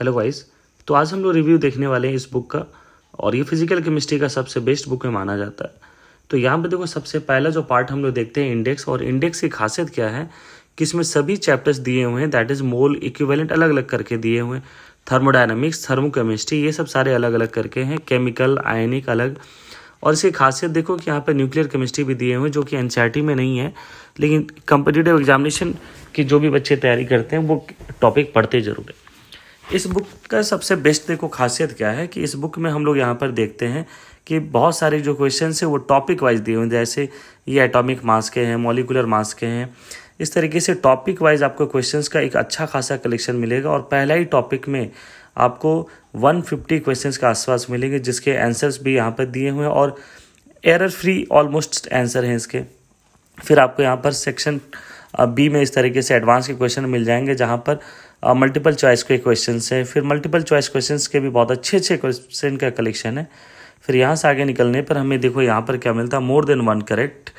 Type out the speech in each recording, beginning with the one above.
hello wise तो आज हम लोग रिव्यू देखने वाले हैं इस बुक का और ये फिजिकल केमिस्ट्री का सबसे बेस्ट बुक में माना जाता है तो यहाँ पे देखो सबसे पहला जो पार्ट हम लोग देखते हैं इंडेक्स और इंडेक्स की खासियत क्या है कि इसमें सभी चैप्टर्स दिए हुए हैं दैट इज़ मोल इक्विवेलेंट अलग अलग करके दिए हुए हैं थर्मोडाइनमिक्स थर्मोकेमिस्ट्री ये सब सारे अलग अलग करके हैं केमिकल आयनिक अलग और इसकी खासियत देखो कि यहाँ पर न्यूक्लियर केमिस्ट्री भी दिए हुए जो कि एन में नहीं है लेकिन कंपिटेटिव एग्जामिनेशन की जो भी बच्चे तैयारी करते हैं वो टॉपिक पढ़ते ज़रूर है इस बुक का सबसे बेस्ट देखो खासियत क्या है कि इस बुक में हम लोग यहाँ पर देखते हैं कि बहुत सारे जो क्वेश्चन है वो टॉपिक वाइज दिए हुए जैसे ये एटॉमिक मास के हैं मॉलिकुलर मास के हैं इस तरीके से टॉपिक वाइज आपको क्वेश्चंस का एक अच्छा खासा कलेक्शन मिलेगा और पहला ही टॉपिक में आपको 150 क्वेश्चन के आसपास मिलेंगे जिसके आंसर्स भी यहाँ पर दिए हुए हैं और एरर फ्री ऑलमोस्ट आंसर हैं इसके फिर आपको यहाँ पर सेक्शन बी में इस तरीके से एडवांस के क्वेश्चन मिल जाएंगे जहाँ पर मल्टीपल चॉइस के क्वेश्चन हैं फिर मल्टीपल चॉइस क्वेश्चन के भी बहुत अच्छे अच्छे क्वेश्चन का कलेक्शन है फिर यहाँ से आगे निकलने पर हमें देखो यहाँ पर क्या मिलता है मोर देन वन करेक्ट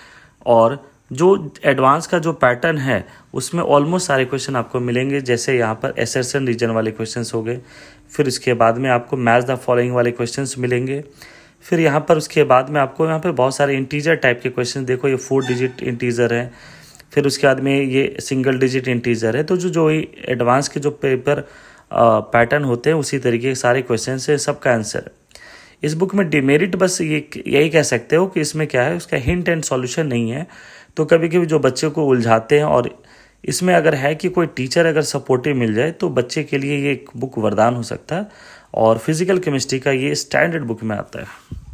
और जो एडवांस का जो पैटर्न है उसमें ऑलमोस्ट सारे क्वेश्चन आपको मिलेंगे जैसे यहाँ पर एसरसन रीजन वाले क्वेश्चन हो गए फिर उसके बाद में आपको मैच द फॉलोइंग वाले क्वेश्चन मिलेंगे फिर यहाँ पर उसके बाद में आपको यहाँ पर बहुत सारे इंटीजर टाइप के क्वेश्चन देखो ये फोर डिजिट इंटीजर हैं फिर उसके बाद में ये सिंगल डिजिट इंटीजर है तो जो जो एडवांस के जो पेपर पैटर्न होते हैं उसी तरीके के सारे क्वेश्चन है सबका आंसर है इस बुक में डिमेरिट बस ये यही कह सकते हो कि इसमें क्या है उसका हिंट एंड सॉल्यूशन नहीं है तो कभी कभी जो बच्चे को उलझाते हैं और इसमें अगर है कि कोई टीचर अगर सपोर्टिव मिल जाए तो बच्चे के लिए ये एक बुक वरदान हो सकता है और फिजिकल केमिस्ट्री का ये स्टैंडर्ड बुक में आता है